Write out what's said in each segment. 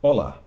Olá!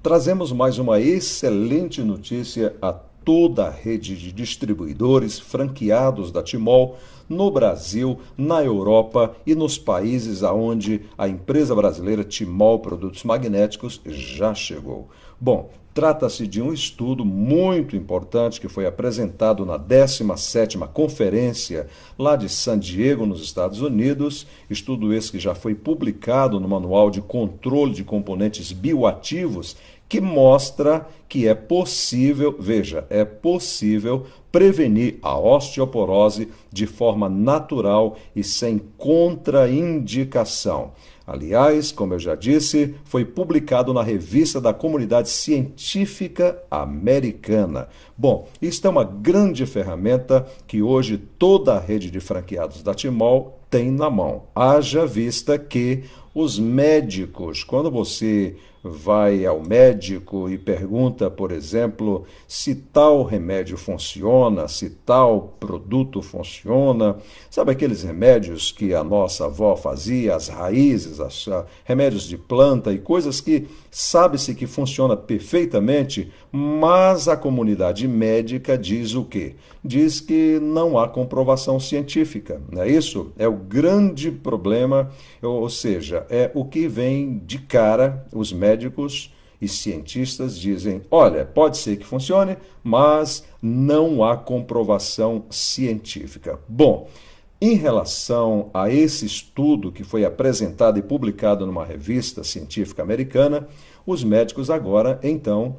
Trazemos mais uma excelente notícia a toda a rede de distribuidores franqueados da Timol no Brasil, na Europa e nos países aonde a empresa brasileira Timol Produtos Magnéticos já chegou. Bom, Trata-se de um estudo muito importante que foi apresentado na 17ª conferência lá de San Diego, nos Estados Unidos, estudo esse que já foi publicado no Manual de Controle de Componentes Bioativos que mostra que é possível, veja, é possível prevenir a osteoporose de forma natural e sem contraindicação. Aliás, como eu já disse, foi publicado na revista da Comunidade Científica Americana. Bom, isto é uma grande ferramenta que hoje toda a rede de franqueados da Timol tem na mão. Haja vista que os médicos. Quando você vai ao médico e pergunta, por exemplo, se tal remédio funciona, se tal produto funciona, sabe aqueles remédios que a nossa avó fazia, as raízes, as, remédios de planta e coisas que sabe-se que funciona perfeitamente, mas a comunidade médica diz o quê? Diz que não há comprovação científica, não é isso? É o grande problema, ou seja, é o que vem de cara, os médicos e cientistas dizem: olha, pode ser que funcione, mas não há comprovação científica. Bom, em relação a esse estudo que foi apresentado e publicado numa revista científica americana, os médicos agora então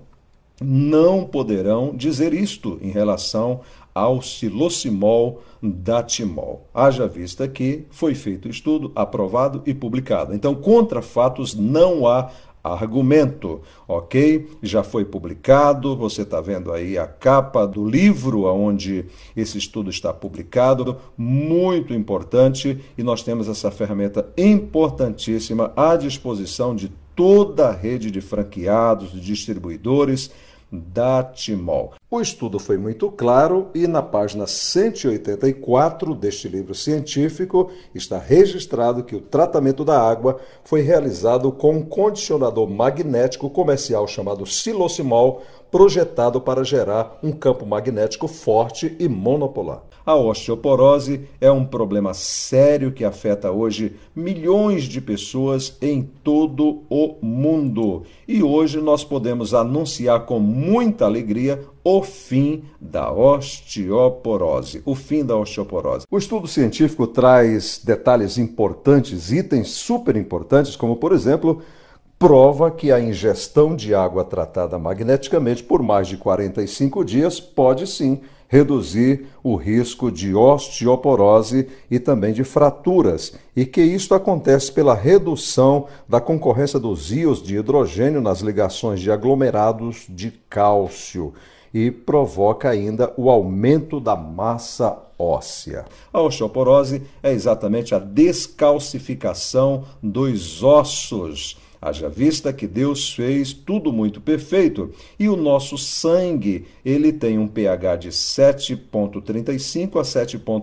não poderão dizer isto em relação auxilocimol datimol. Haja vista que foi feito o estudo, aprovado e publicado. Então, contra fatos não há argumento, ok? Já foi publicado, você está vendo aí a capa do livro onde esse estudo está publicado, muito importante, e nós temos essa ferramenta importantíssima à disposição de toda a rede de franqueados, de distribuidores, Datimol. O estudo foi muito claro e na página 184 deste livro científico está registrado que o tratamento da água foi realizado com um condicionador magnético comercial chamado silocimol, projetado para gerar um campo magnético forte e monopolar. A osteoporose é um problema sério que afeta hoje milhões de pessoas em todo o mundo. E hoje nós podemos anunciar com muita alegria o fim da osteoporose. O fim da osteoporose. O estudo científico traz detalhes importantes, itens super importantes, como por exemplo, prova que a ingestão de água tratada magneticamente por mais de 45 dias pode sim reduzir o risco de osteoporose e também de fraturas, e que isto acontece pela redução da concorrência dos íons de hidrogênio nas ligações de aglomerados de cálcio e provoca ainda o aumento da massa óssea. A osteoporose é exatamente a descalcificação dos ossos Haja vista que Deus fez tudo muito perfeito e o nosso sangue, ele tem um pH de 7.35 a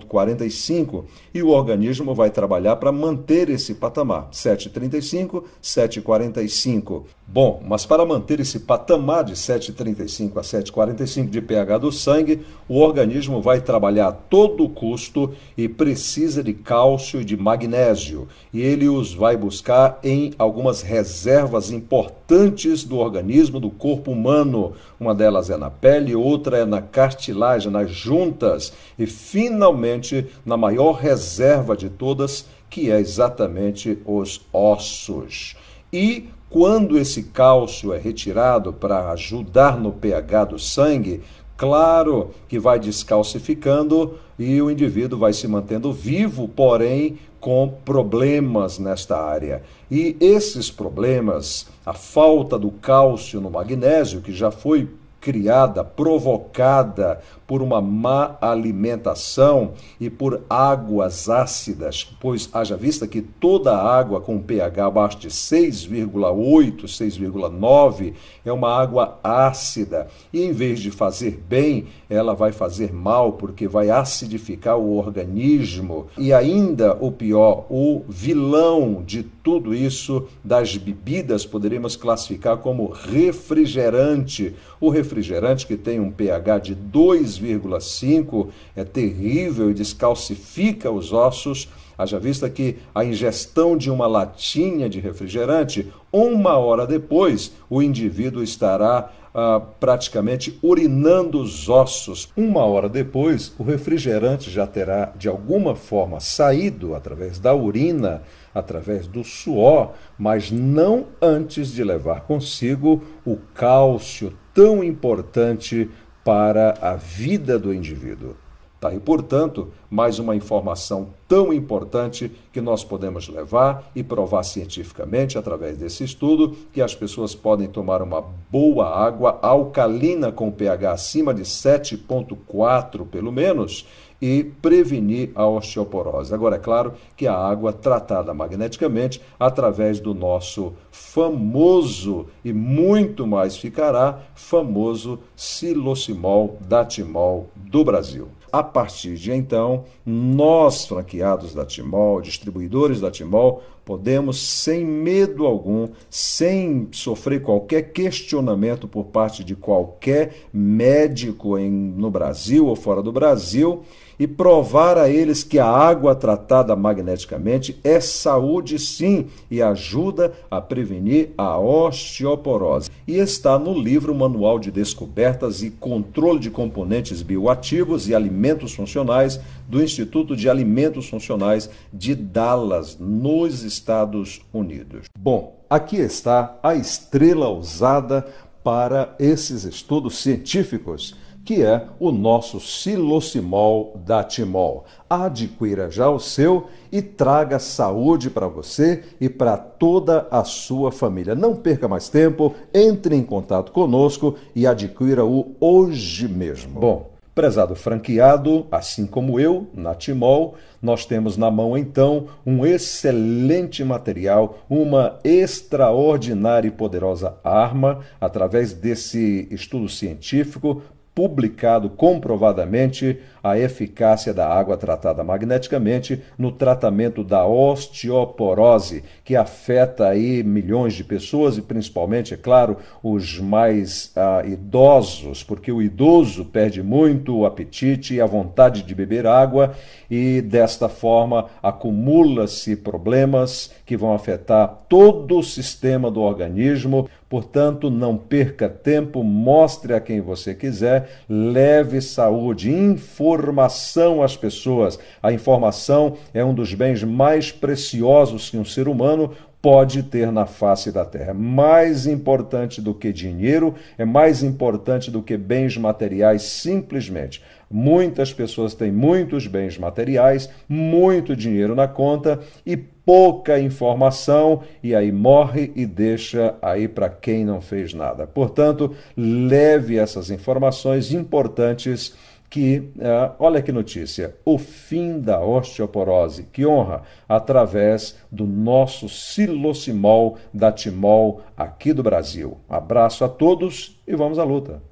7.45 e o organismo vai trabalhar para manter esse patamar, 7.35, 7.45. Bom, mas para manter esse patamar de 7,35 a 7,45 de pH do sangue, o organismo vai trabalhar a todo custo e precisa de cálcio e de magnésio. E ele os vai buscar em algumas reservas reservas importantes do organismo, do corpo humano. Uma delas é na pele, outra é na cartilagem, nas juntas e, finalmente, na maior reserva de todas, que é exatamente os ossos. E quando esse cálcio é retirado para ajudar no pH do sangue, claro que vai descalcificando e o indivíduo vai se mantendo vivo, porém com problemas nesta área. E esses problemas, a falta do cálcio no magnésio, que já foi criada, provocada por uma má alimentação e por águas ácidas, pois haja vista que toda água com pH abaixo de 6,8, 6,9 é uma água ácida e em vez de fazer bem, ela vai fazer mal porque vai acidificar o organismo e ainda o pior, o vilão de tudo isso das bebidas poderíamos classificar como refrigerante. O refrigerante que tem um pH de 2,5 é terrível e descalcifica os ossos Haja vista que a ingestão de uma latinha de refrigerante, uma hora depois, o indivíduo estará ah, praticamente urinando os ossos. Uma hora depois, o refrigerante já terá, de alguma forma, saído através da urina, através do suor, mas não antes de levar consigo o cálcio tão importante para a vida do indivíduo. Tá? E, portanto, mais uma informação tão importante que nós podemos levar e provar cientificamente através desse estudo que as pessoas podem tomar uma boa água alcalina com pH acima de 7,4 pelo menos e prevenir a osteoporose. Agora, é claro que a água tratada magneticamente através do nosso famoso e muito mais ficará famoso silocimol datimol do Brasil. A partir de então, nós, franqueados da Timol, distribuidores da Timol, podemos, sem medo algum, sem sofrer qualquer questionamento por parte de qualquer médico em, no Brasil ou fora do Brasil, e provar a eles que a água tratada magneticamente é saúde sim e ajuda a prevenir a osteoporose. E está no livro Manual de Descobertas e Controle de Componentes Bioativos e Alimentos Funcionais do Instituto de Alimentos Funcionais de Dallas, nos Estados Unidos. Bom, aqui está a estrela usada para esses estudos científicos que é o nosso silocimol da Timol. Adquira já o seu e traga saúde para você e para toda a sua família. Não perca mais tempo, entre em contato conosco e adquira-o hoje mesmo. Bom, Prezado franqueado, assim como eu, na Timol, nós temos na mão então um excelente material, uma extraordinária e poderosa arma, através desse estudo científico publicado comprovadamente a eficácia da água tratada magneticamente no tratamento da osteoporose, que afeta aí milhões de pessoas e principalmente, é claro, os mais ah, idosos, porque o idoso perde muito o apetite e a vontade de beber água e desta forma acumula-se problemas que vão afetar todo o sistema do organismo, Portanto, não perca tempo, mostre a quem você quiser, leve saúde, informação às pessoas. A informação é um dos bens mais preciosos que um ser humano pode ter na face da terra. É mais importante do que dinheiro, é mais importante do que bens materiais, simplesmente. Muitas pessoas têm muitos bens materiais, muito dinheiro na conta e pouca informação, e aí morre e deixa aí para quem não fez nada. Portanto, leve essas informações importantes que, uh, olha que notícia, o fim da osteoporose, que honra através do nosso silocimol da Timol aqui do Brasil. abraço a todos e vamos à luta.